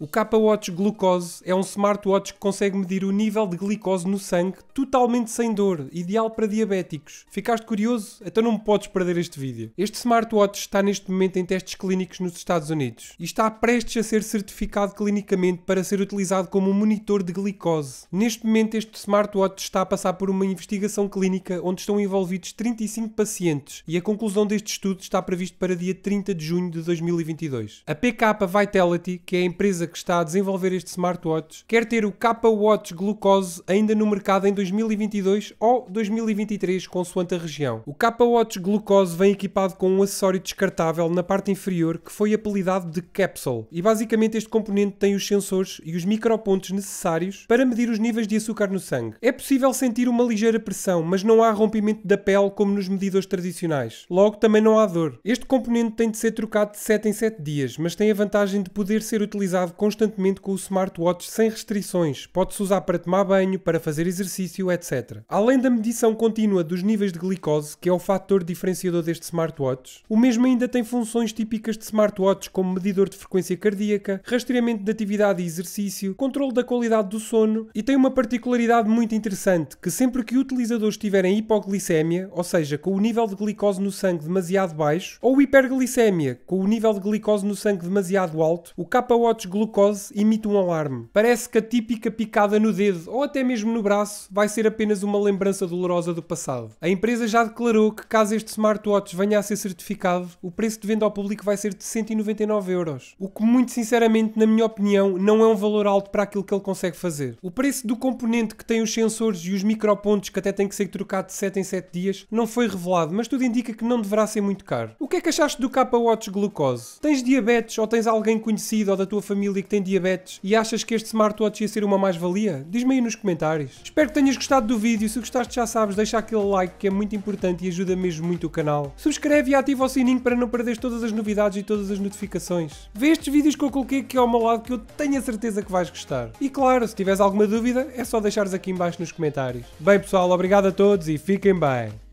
O K-Watch Glucose é um smartwatch que consegue medir o nível de glicose no sangue totalmente sem dor, ideal para diabéticos. Ficaste curioso? Então não me podes perder este vídeo. Este smartwatch está neste momento em testes clínicos nos Estados Unidos e está prestes a ser certificado clinicamente para ser utilizado como um monitor de glicose. Neste momento este smartwatch está a passar por uma investigação clínica onde estão envolvidos 35 pacientes e a conclusão deste estudo está previsto para dia 30 de junho de 2022. A PK Vitality, que é a empresa empresa que está a desenvolver este smartwatch quer ter o K-Watch Glucose ainda no mercado em 2022 ou 2023, consoante a região. O K-Watch Glucose vem equipado com um acessório descartável na parte inferior que foi apelidado de Capsule e basicamente este componente tem os sensores e os micropontos necessários para medir os níveis de açúcar no sangue. É possível sentir uma ligeira pressão, mas não há rompimento da pele como nos medidores tradicionais. Logo, também não há dor. Este componente tem de ser trocado de 7 em 7 dias, mas tem a vantagem de poder ser utilizado constantemente com o smartwatch sem restrições, pode-se usar para tomar banho, para fazer exercício, etc. Além da medição contínua dos níveis de glicose, que é o fator diferenciador deste smartwatch, o mesmo ainda tem funções típicas de smartwatch como medidor de frequência cardíaca, rastreamento de atividade e exercício, controle da qualidade do sono e tem uma particularidade muito interessante, que sempre que utilizadores tiverem hipoglicemia, ou seja, com o nível de glicose no sangue demasiado baixo, ou hiperglicemia, com o nível de glicose no sangue demasiado alto, o K-Watch glucose emite um alarme. Parece que a típica picada no dedo ou até mesmo no braço vai ser apenas uma lembrança dolorosa do passado. A empresa já declarou que caso este smartwatch venha a ser certificado, o preço de venda ao público vai ser de 199 euros, o que muito sinceramente, na minha opinião, não é um valor alto para aquilo que ele consegue fazer. O preço do componente que tem os sensores e os micropontos que até tem que ser trocado de 7 em 7 dias não foi revelado, mas tudo indica que não deverá ser muito caro. O que é que achaste do K Watch Glucose? Tens diabetes ou tens alguém conhecido ou da tua família família que tem diabetes e achas que este smartwatch ia ser uma mais-valia? Diz-me aí nos comentários. Espero que tenhas gostado do vídeo. Se gostaste, já sabes, deixa aquele like que é muito importante e ajuda mesmo muito o canal. Subscreve e ativa o sininho para não perderes todas as novidades e todas as notificações. Vê estes vídeos que eu coloquei aqui ao meu lado que eu tenho a certeza que vais gostar. E claro, se tiveres alguma dúvida, é só deixares aqui em baixo nos comentários. Bem pessoal, obrigado a todos e fiquem bem.